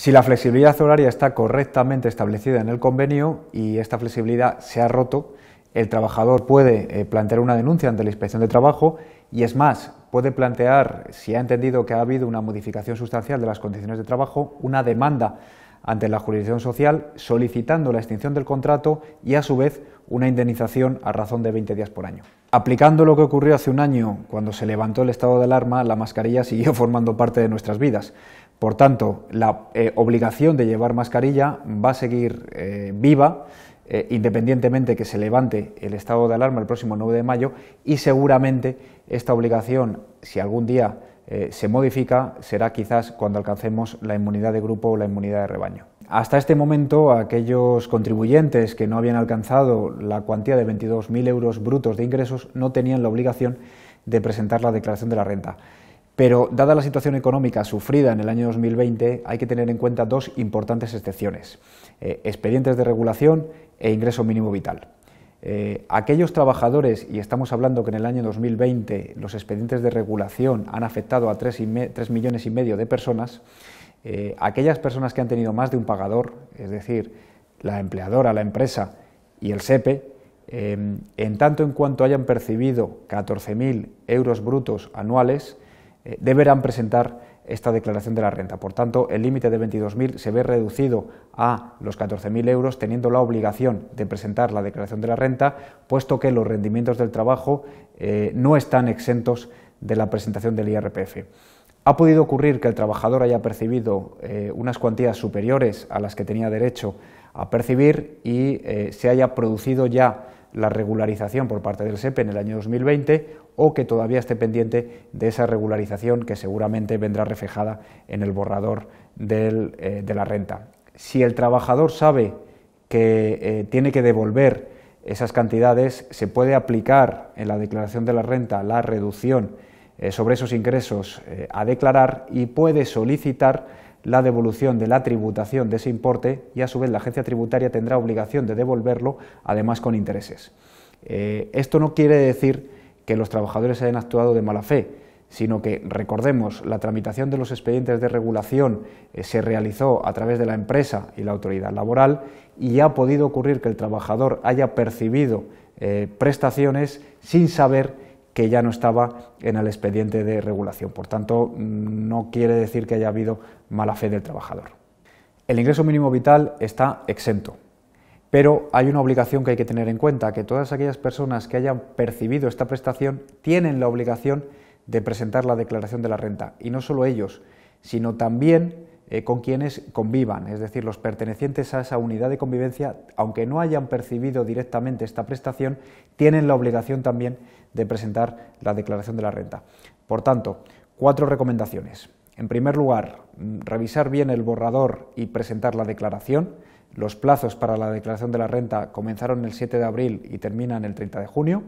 Si la flexibilidad horaria está correctamente establecida en el convenio y esta flexibilidad se ha roto, el trabajador puede eh, plantear una denuncia ante la inspección de trabajo y es más, puede plantear, si ha entendido que ha habido una modificación sustancial de las condiciones de trabajo, una demanda ante la jurisdicción social solicitando la extinción del contrato y a su vez una indemnización a razón de 20 días por año. Aplicando lo que ocurrió hace un año cuando se levantó el estado de alarma, la mascarilla siguió formando parte de nuestras vidas, por tanto, la eh, obligación de llevar mascarilla va a seguir eh, viva, eh, independientemente de que se levante el estado de alarma el próximo 9 de mayo, y seguramente esta obligación, si algún día se modifica, será quizás cuando alcancemos la inmunidad de grupo o la inmunidad de rebaño. Hasta este momento, aquellos contribuyentes que no habían alcanzado la cuantía de 22.000 euros brutos de ingresos no tenían la obligación de presentar la declaración de la renta. Pero, dada la situación económica sufrida en el año 2020, hay que tener en cuenta dos importantes excepciones, eh, expedientes de regulación e ingreso mínimo vital. Eh, aquellos trabajadores, y estamos hablando que en el año 2020 los expedientes de regulación han afectado a tres millones y medio de personas, eh, aquellas personas que han tenido más de un pagador, es decir, la empleadora, la empresa y el SEPE, e, en tanto en cuanto hayan percibido 14.000 euros brutos anuales, eh, deberán presentar esta declaración de la renta. Por tanto, el límite de 22.000 se ve reducido a los 14.000 euros, teniendo la obligación de presentar la declaración de la renta, puesto que los rendimientos del trabajo eh, no están exentos de la presentación del IRPF. Ha podido ocurrir que el trabajador haya percibido eh, unas cuantías superiores a las que tenía derecho a percibir y se haya producido ya la regularización por parte del SEPE e en el año 2020 o que todavía esté pendiente de esa regularización que seguramente vendrá reflejada en el borrador eh, de la renta. Si el trabajador sabe que eh, tiene que devolver esas cantidades, se puede aplicar en la declaración de la renta la reducción eh, sobre esos ingresos a declarar y puede solicitar la devolución de la tributación de ese importe y a su vez la agencia tributaria tendrá obligación de devolverlo, además con intereses. Eh, esto no quiere decir que los trabajadores hayan actuado de mala fe, sino que, recordemos, la tramitación de los expedientes de regulación eh, se realizó a través de la empresa y la autoridad laboral y ha podido ocurrir que el trabajador haya percibido eh, prestaciones sin saber que ya no estaba en el expediente de regulación. Por tanto, no quiere decir que haya habido mala fe del trabajador. El ingreso mínimo vital está exento, pero hay una obligación que hay que tener en cuenta, que todas aquellas personas que hayan percibido esta prestación tienen la obligación de presentar la declaración de la renta. Y no solo ellos, sino también eh, con quienes convivan, es decir, los pertenecientes a esa unidad de convivencia, aunque no hayan percibido directamente esta prestación, tienen la obligación también de presentar la declaración de la renta. Por tanto, cuatro recomendaciones. En primer lugar, mm, revisar bien el borrador y presentar la declaración. Los plazos para la declaración de la renta comenzaron el 7 de abril y terminan el 30 de junio.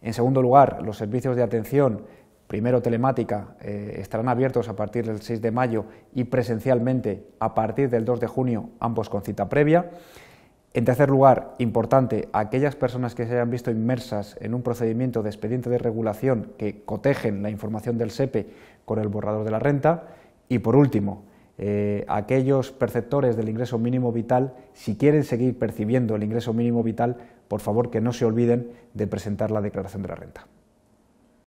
En segundo lugar, los servicios de atención primero telemática, eh, estarán abiertos a partir del 6 de mayo y presencialmente a partir del 2 de junio, ambos con cita previa. En tercer lugar, importante, aquellas personas que se hayan visto inmersas en un procedimiento de expediente de regulación que cotejen la información del SEPE e con el borrador de la renta. Y por último, eh, aquellos perceptores del ingreso mínimo vital, si quieren seguir percibiendo el ingreso mínimo vital, por favor que no se olviden de presentar la declaración de la renta.